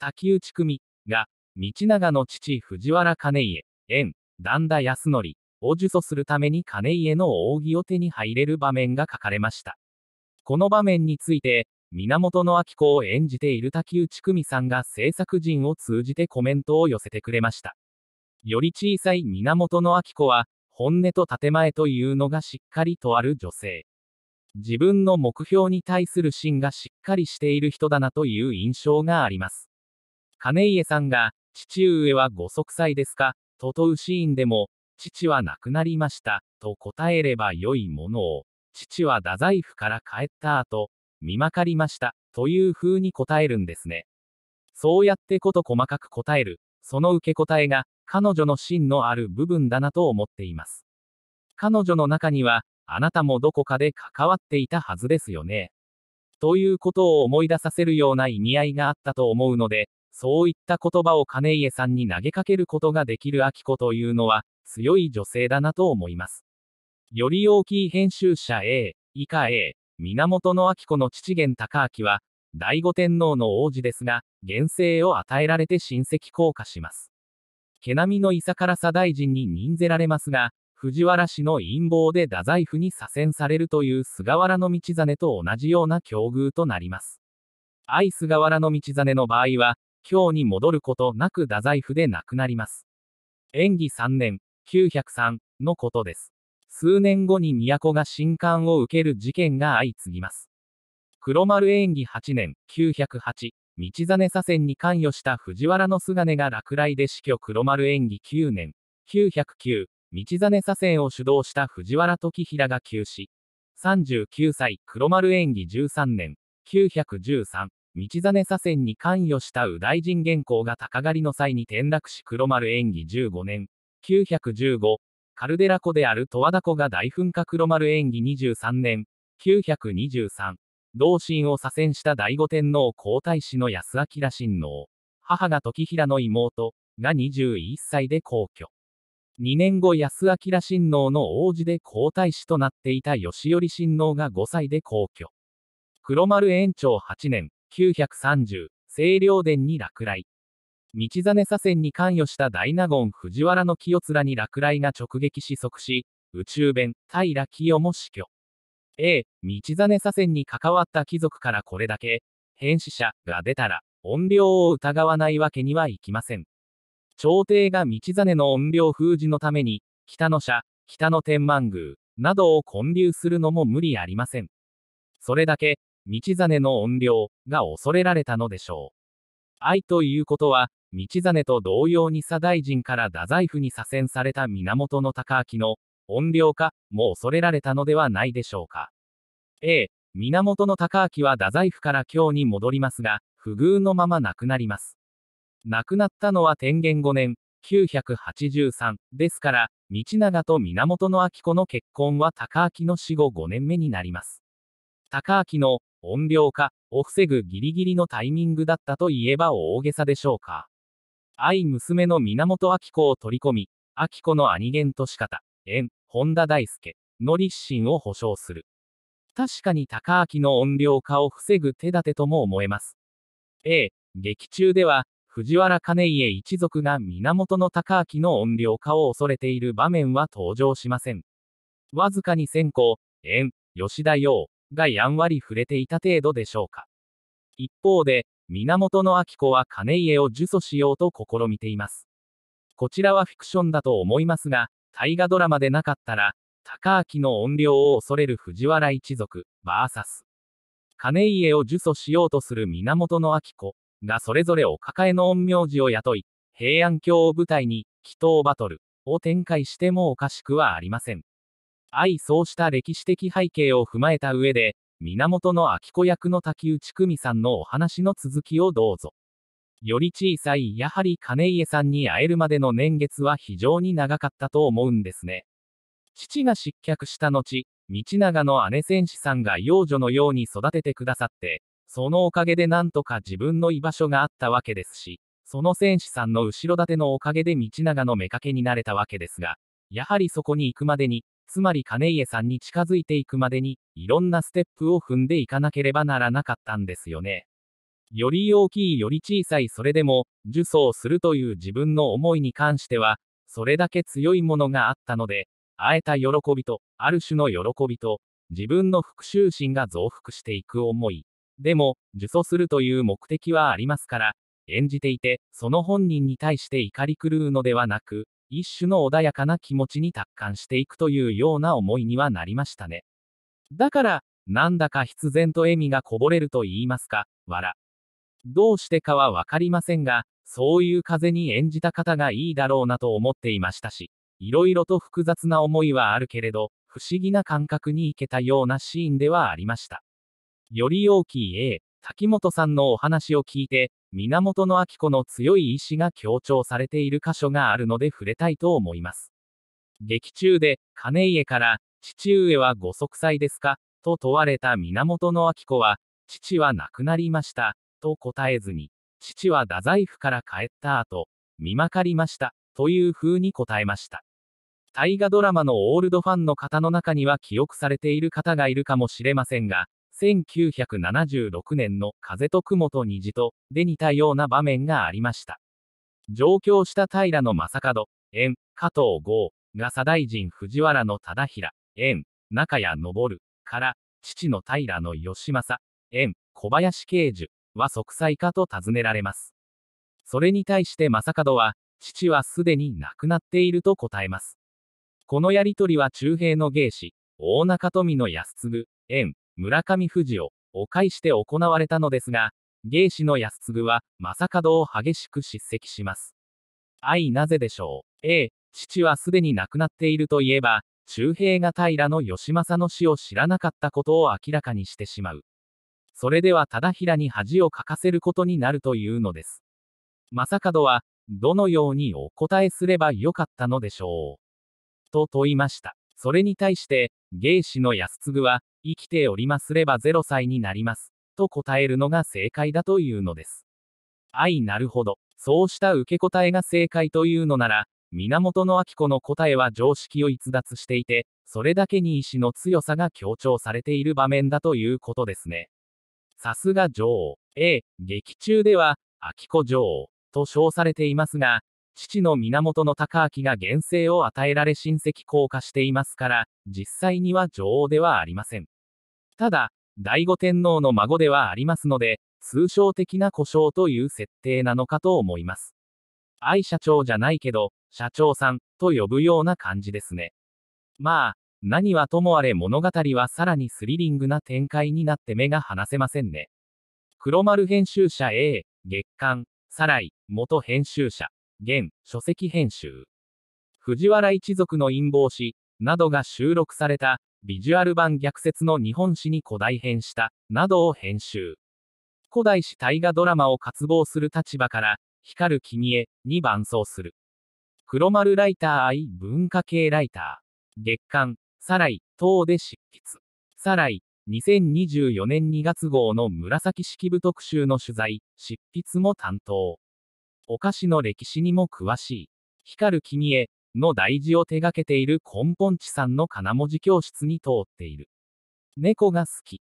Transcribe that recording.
竹内組が、道長の父藤原兼家、縁、旦那康則、を受訴するために兼家の扇を手に入れる場面が書かれました。この場面について、源明子を演じている竹内久美さんが制作陣を通じてコメントを寄せてくれました。より小さい源明子は、本音と建前というのがしっかりとある女性。自分の目標に対する芯がしっかりしている人だなという印象があります。金家さんが、父上はご息災ですか、と問うシーンでも、父は亡くなりました、と答えれば良いものを、父は太宰府から帰った後、見まかりました、という風に答えるんですね。そうやってこと細かく答える、その受け答えが、彼女の芯のある部分だなと思っています。彼女の中には、あなたもどこかで関わっていたはずですよね。ということを思い出させるような意味合いがあったと思うので、そういった言葉を金家さんに投げかけることができる秋子というのは、強い女性だなと思います。より大きい編集者 A、以下 A、源秋子の父源高明は、第五天皇の王子ですが、原生を与えられて親戚降下します。毛並みのいさからさ大臣に任ぜられますが、藤原氏の陰謀で太宰府に左遷されるという菅原道真と同じような境遇となります。愛菅原道真の場合は、京に戻ることなく太宰府で亡くなります。演技3年、903のことです。数年後に都が新刊を受ける事件が相次ぎます。黒丸演技8年、908、道真左遷に関与した藤原の菅根が落雷で死去黒丸演技9年、909、道真左遷を主導した藤原時平が急死。39歳黒丸演技13年、913。道真左遷に関与した右大臣原稿が高狩りの際に転落し黒丸演技15年、915、カルデラ湖である十和田湖が大噴火黒丸演技23年、923、同心を左遷した醍醐天皇皇太子の安明親王、母が時平の妹、が21歳で皇居。2年後安明親王の王子で皇太子となっていた吉頼親王が5歳で皇居。黒丸延長8年、930、清涼殿に落雷。道真左遷に関与した大納言藤原の清面に落雷が直撃し即死、宇宙弁、平清も死去。A、道真左遷に関わった貴族からこれだけ、変死者が出たら、怨霊を疑わないわけにはいきません。朝廷が道真の怨霊封じのために、北の社、北の天満宮、などを建立するのも無理ありません。それだけ、道真の怨霊が恐れられたのでしょう。愛ということは、道真と同様に左大臣から太宰府に左遷された源の高明の怨霊化も恐れられたのではないでしょうか。え、源の高明は太宰府から京に戻りますが、不遇のまま亡くなります。亡くなったのは天元5年、983ですから、道長と源の明子の結婚は高明の死後5年目になります。高明の音量化を防ぐギリギリのタイミングだったといえば大げさでしょうか。愛娘の源明子を取り込み、明子の兄元とし方、縁、本田大輔、の立身を保証する。確かに高明の音量化を防ぐ手立てとも思えます。A、劇中では、藤原兼家一族が源の高明の音量化を恐れている場面は登場しません。わずかに先行、縁、吉田洋、がやんわり触れていた程度でしょうか。一方で、源の明子は金家を呪詛しようと試みています。こちらはフィクションだと思いますが、大河ドラマでなかったら、高明の怨霊を恐れる藤原一族、vs 金家を呪詛しようとする源の明子がそれぞれお抱えの陰陽師を雇い、平安京を舞台に、祈祷バトルを展開してもおかしくはありません。愛そうした歴史的背景を踏まえた上で、源の秋子役の竹内久美さんのお話の続きをどうぞ。より小さい、やはり金家さんに会えるまでの年月は非常に長かったと思うんですね。父が失脚した後、道長の姉戦士さんが幼女のように育ててくださって、そのおかげでなんとか自分の居場所があったわけですし、その戦士さんの後ろ盾のおかげで道長の妾になれたわけですが、やはりそこに行くまでに、つまり金家さんに近づいていくまでに、いろんなステップを踏んでいかなければならなかったんですよね。より大きいより小さいそれでも、受走するという自分の思いに関しては、それだけ強いものがあったので、会えた喜びと、ある種の喜びと、自分の復讐心が増幅していく思い。でも、受訴するという目的はありますから、演じていて、その本人に対して怒り狂うのではなく、一種の穏やかな気持ちに達観していくというような思いにはなりましたね。だから、なんだか必然と笑みがこぼれると言いますか、笑。どうしてかはわかりませんが、そういう風に演じた方がいいだろうなと思っていましたし、いろいろと複雑な思いはあるけれど、不思議な感覚に行けたようなシーンではありました。より大きい A、滝本さんのお話を聞いて、源明子の強い意志が強調されている箇所があるので触れたいと思います。劇中で、金家から、父上はご息災ですかと問われた源明子は、父は亡くなりました、と答えずに、父は太宰府から帰った後、見まかりました、というふうに答えました。大河ドラマのオールドファンの方の中には記憶されている方がいるかもしれませんが、1976年の風と雲と虹とで似たような場面がありました。上京した平の正門、縁、加藤豪が左大臣藤原の忠平、円、中谷昇から、父の平の義政、縁、小林慶樹は息災かと尋ねられます。それに対して正門は、父はすでに亡くなっていると答えます。このやりとりは中平の芸師、大中富の安次、縁、村上富士を、お返して行われたのですが、芸師の安次は、正門を激しく叱責します。愛なぜでしょう。A、父はすでに亡くなっているといえば、周平が平の義政の死を知らなかったことを明らかにしてしまう。それでは忠平に恥をかかせることになるというのです。正門は、どのようにお答えすればよかったのでしょう。と問いました。それに対して、芸師の安次は、生きておりますれば0歳になります。と答えるのが正解だというのです。愛なるほど。そうした受け答えが正解というのなら、源明子の答えは常識を逸脱していて、それだけに意志の強さが強調されている場面だということですね。さすが女王。A、劇中では、明子女王、と称されていますが、父の源孝明が原生を与えられ親戚降下していますから、実際には女王ではありません。ただ、醍醐天皇の孫ではありますので、通称的な故障という設定なのかと思います。愛社長じゃないけど、社長さんと呼ぶような感じですね。まあ、何はともあれ物語はさらにスリリングな展開になって目が離せませんね。黒丸編集者 A、月刊、サライ、元編集者、現、書籍編集。藤原一族の陰謀史、などが収録された、ビジュアル版逆説の日本史に古代編した、などを編集。古代史大河ドラマを渇望する立場から、光る君へ、に伴奏する。黒丸ライター愛文化系ライター。月刊、サライ、等で執筆。サライ、2024年2月号の紫式部特集の取材、執筆も担当。お菓子の歴史にも詳しい。光る君へ、の大事を手掛けている根本地さんの金文字教室に通っている。猫が好き。